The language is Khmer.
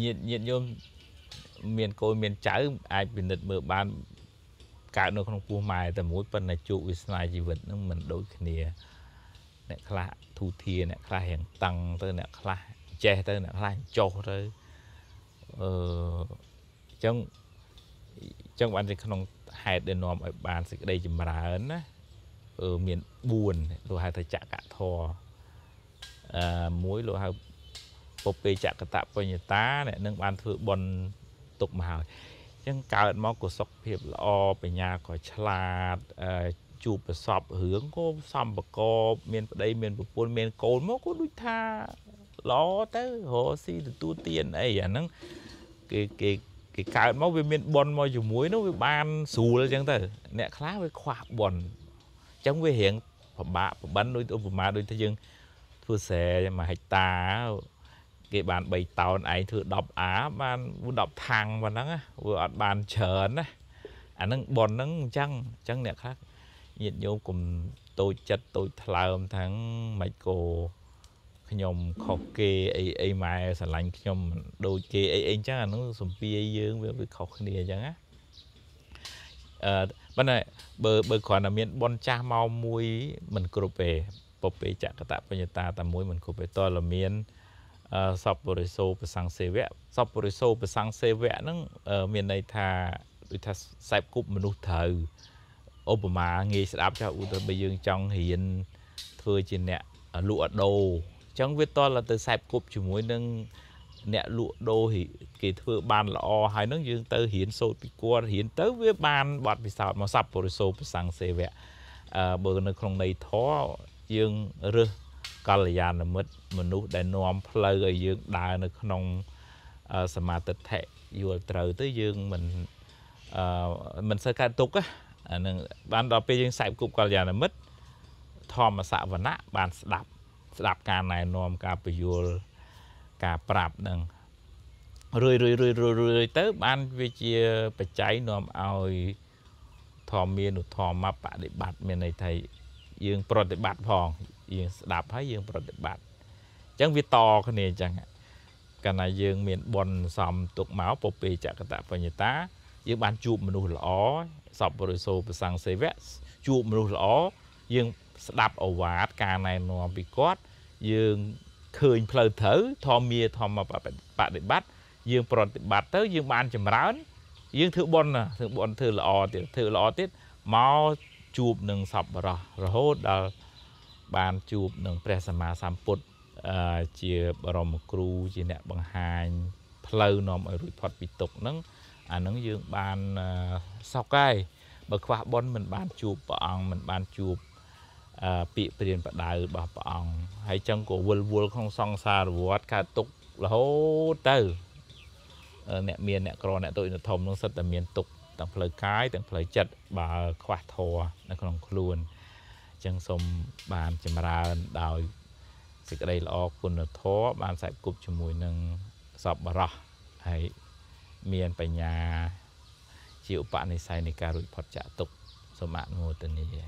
ញាតញាតញោមមានកូនមានចៅអាចពិនិត្យមើលបានកើតនៅក្នុងពោះម៉ែតែមួយប៉ុន្តែជោគវាសនាជីវិតនឹងមិនដូចគ្នាអ្នក ខ្លះធូធាអ្នកខ្លះរៀងតឹងទៅអ្នកខ្លះចេះទៅអ្នកខ្លះចុះទៅអឺចឹងចឹងបានតែក្នុងហេតុដែលនាំឲ្យបានសេចក្តីចម្រើនណាអឺមាន4លោកហៅថាចក្រធរអឺមួយលោកហៅពុពេចកតបញ្ញតាអ្នកនឹងបានធ្វើបន់ទុកមកហើយអញ្ចឹងកើតមកក៏សុខភាពល្អបញ្ញាក៏ឆ្លាតជួបប្រសពរឿងក៏សំប្រកបមានប្តីមានប្រពន្ធមានកូនមកក៏ដូចថាល្អទៅរកស៊ីទទួលទានអីអាហ្នឹងគេគេគេកើតមកវាមានប៉ុនមកជាមួយនោះវាបានស្រួលអញ្ចឹងទៅអ្នកខ្លះវាខ្វះប៉ុនអញ្ចឹងវារៀងពិបាកប្របិនដូចឧបមាដូចថាយើងធ្វើស្រែមួយហិកតាគេបាន3តោនឯងធ្វើ 10A បាន10ថាំងប៉ុណ្ណឹងវាអត់បានច្រើនណាអាហ្នឹងប៉ុនហ្នឹងអញ្ចឹងអញ្ចឹងអ្នកខ្លះញាតិញោមគុំតូចចិត្តតូចថ្លើមថាំងម៉េចក៏ខ្ញុំខុសគេអីអីម៉ែស្រឡាញ់ខ្ញុំដូចគេអីអីអញ្ចឹងអាហ្នឹងសំភាយយើងវាវាខុសគ្នាអញ្ចឹងណាអឺប៉ុន្តែបើបើគ្រាន់តែមានប៉ុនចាស់មកមួយមិនគ្រប់ទេពពេចកតបញ្ញតាតែមួយមិនគ្រប់ទេតើលមានសពរិសោប្រសੰសេវៈសពរិសោប្រសੰសេវៈហ្នឹងមានន័យថាដូចថាសេពគប់មនុស្សត្រូវឧបមាងាយស្ដាប់ចាស់ឧទាហរណ៍បើយើងចង់រៀនធ្វើជាអ្នកលក់ដូរអញ្ចឹងវាតលទៅសេពគប់ជាមួយនឹងអ្នកលក់ដូរគេធ្វើបានល្អហើយនឹងយើង ទៅរៀនសូត្រពីគាត់រៀនទៅវាបានបទពិសោធន៍មកសັບពុរិសោប្រសੰសេវៈអឺបើនៅក្នុងន័យធរយើងរើសកល្យាណមិត្តមនុស្សដែលនាំផ្លូវឲ្យយើងដើរនៅ ក្នុងសមាទិដ្ឋិយល់ត្រូវទៅយើងមិនអឺមិនសូវកើតទុកអានឹងបានដល់ពេលយើងសែបគប់កល្យាណមិត្តធម្មសវណៈបានស្ដាប់ស្ដាប់ការណែនាំការពយល់ការប្រាប់នឹងរឿយរឿយរឿយរឿយទៅបានវាជាបច្ច័យនាំឲ្យធម្មានុធម្មបដិបត្តិមានន័យថាយើងប្រតិបត្តិផងយើងស្ដាប់ហើយយើងប្រតិបត្តិអញ្ចឹងវាតគ្នាអញ្ចឹងកាលណាយើង មានបុណ្យសំទុកមកពពេចកតបញ្ញតាយើងបានជួបមនុស្សល្អសពរិសោប្រសង្សេវៈជួបមនុស្សល្អយើងស្ដាប់អវាទការណែនាំពីគាត់យើងឃើញផ្លូវត្រូវធម្មាធម្មបដិបត្តិយើង ប្រតិបត្តិទៅ យើងបានចម្រើន យើងធ្វើបុណ្យធ្វើបុណ្យធ្វើល្អទៀតធ្វើល្អទៀតមកជួបនឹងសពបរោះរហូតដល់បានជួបនឹងព្រះសម្មាសម្ពុទ្ធជាបរមគ្រូជាអ្នកបង្ហាញផ្លូវនាំឲ្យរួចផុតពីទុក្ខហ្នឹងអាហ្នឹងយើងបានសោកហើយបើខ្វះបុណ្យមិន បានជួបព្រះអង្គមិនបានជួបពាក្យព្រានបដៅរបស់ព្រះអង្គហើយចឹងក៏វល់វល់ក្នុងសង្សារវត្តកើតទុក្ខរហូតទៅអ្នកមានអ្នកក្រអ្នកទុយអ្នកធំនឹងសិតតែមានទុក្ខទាំងផ្លូវកាយទាំងផ្លូវចិត្តបើខ្វះធម៌នៅក្នុងខ្លួនអញ្ចឹងសូមបានចម្រើនដោយសេចក្តីល្អគុណធម៌បានសែកគប់ជាមួយនឹងសពបរោះហើយមានបញ្ញា ជាឧបនិស្ស័យនៃការរួចផុតចាកទុក្ខសូមអនុមោទនា